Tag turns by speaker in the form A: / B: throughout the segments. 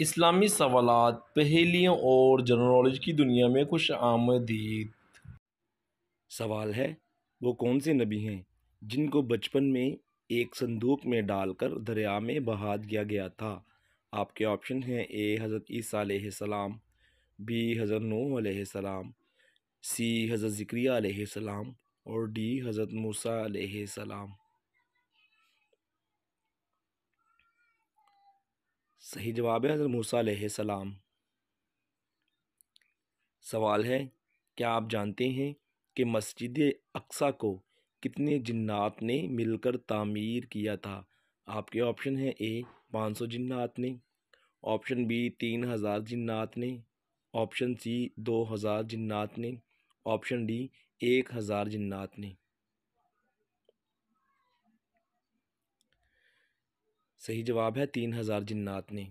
A: इस्लामी सवाल पहेलियों और जनरल नॉलेज की दुनिया में खुश आमदीद सवाल है वो कौन से नबी हैं जिनको बचपन में एक संदूक में डालकर दरिया में बहा दिया गया था आपके ऑप्शन हैं ए हज़रत सलाम बी हज़रत नूह सलाम सी हज़रत ज़िक्रिया सलाम और डी हज़रत मूसा सलाम सही जवाब है हज़र मूसा सलाम सवाल है क्या आप जानते हैं कि मस्जिद अक्सा को कितने जिन्नात ने मिलकर तामीर किया था आपके ऑप्शन है ए पाँच सौ जिन्नात ने ऑप्शन बी तीन हज़ार जिन्नात ने ऑप्शन सी दो हज़ार जिन्नात ने ऑप्शन डी एक हज़ार जिन्नात ने सही जवाब है तीन हज़ार जिन्नात ने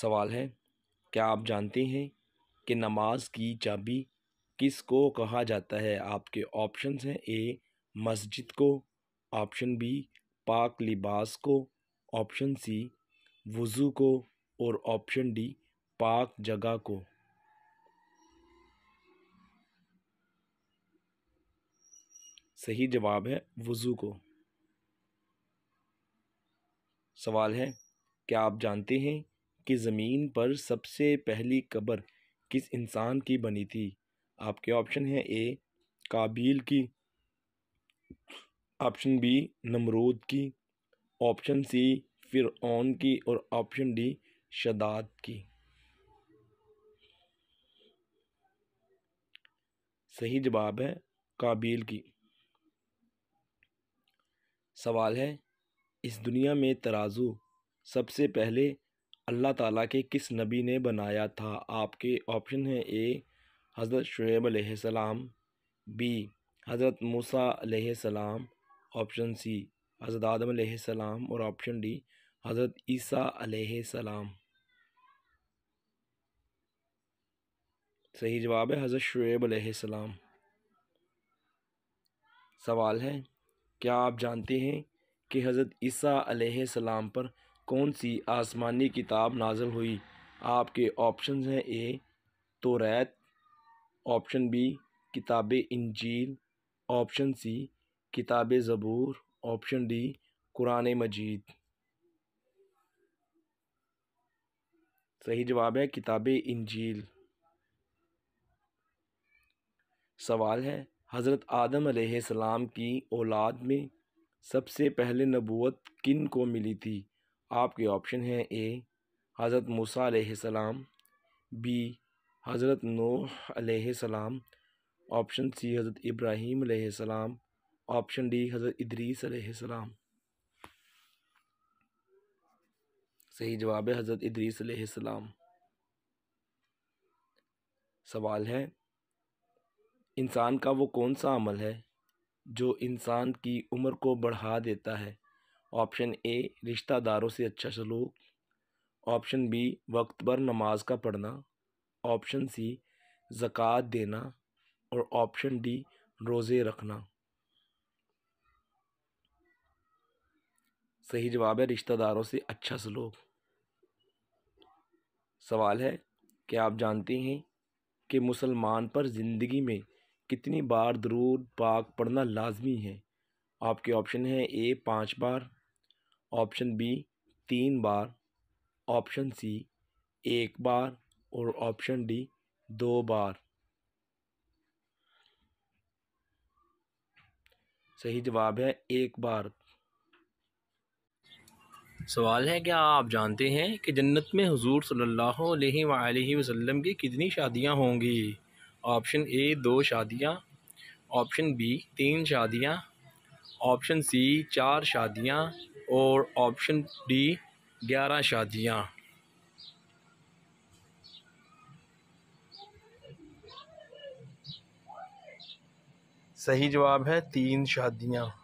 A: सवाल है क्या आप जानते हैं कि नमाज की चाबी किस को कहा जाता है आपके ऑप्शंस हैं ए मस्जिद को ऑप्शन बी पाक लिबास को ऑप्शन सी वज़ू को और ऑप्शन डी पाक जगह को सही जवाब है वज़ू को सवाल है क्या आप जानते हैं कि ज़मीन पर सबसे पहली कब्र किस इंसान की बनी थी आपके ऑप्शन हैं ए काबिल की ऑप्शन बी नमरूद की ऑप्शन सी फिर ऑन की और ऑप्शन डी शदाद की सही जवाब है काबिल की सवाल है इस दुनिया में तराजू सबसे पहले अल्लाह ताला के किस नबी ने बनाया था आपके ऑप्शन हैं ए हज़रत शुएब सलाम बी हज़रत मूसा सलाम ऑप्शन सी हज़रत आदम सलाम और ऑप्शन डी हज़रत ईसा सलाम सही जवाब है हज़रत शुएब सलाम सवाल है क्या आप जानते हैं कि हज़रत ईसा पर कौन सी आसमानी किताब नाजल हुई आपके ऑप्शन हैं ए तो रैत ऑप्शन बी किताब इंजील ऑप्शन सी किताब ज़बूर ऑप्शन डी कुरान मजीद सही जवाब है किताब इंजील सवाल है हज़रत आदम सलाम की औलाद में सबसे पहले नबूत किन को मिली थी आपके ऑप्शन हैं ए हज़रत मूसीम बी हज़रत नूह ऑप्शन सी हज़रत इब्राहीम सलाम ऑप्शन डी हज़रत इदरीस सलाम सही जवाब है हज़रत इदरीस सलाम सवाल है इंसान का वो कौन सा अमल है जो इंसान की उम्र को बढ़ा देता है ऑप्शन ए रिश्तेदारों से अच्छा सलूक ऑप्शन बी वक्त पर नमाज का पढ़ना ऑप्शन सी ज़क़़त देना और ऑप्शन डी रोज़े रखना सही जवाब है रिश्तेदारों से अच्छा सलूक सवाल है क्या आप जानते हैं कि मुसलमान पर ज़िंदगी में कितनी बार दरूद पाक पढ़ना लाजमी है आपके ऑप्शन हैं ए पाँच बार ऑप्शन बी तीन बार ऑप्शन सी एक बार और ऑप्शन डी दो बार सही जवाब है एक बार सवाल है क्या आप जानते हैं कि जन्नत में हुजूर सल्लल्लाहु अलैहि वसल्लम की कितनी शादियां होंगी ऑप्शन ए दो शादियाँ ऑप्शन बी तीन शादियाँ ऑप्शन सी चार शादियाँ और ऑप्शन डी ग्यारह शादियाँ सही जवाब है तीन शादियाँ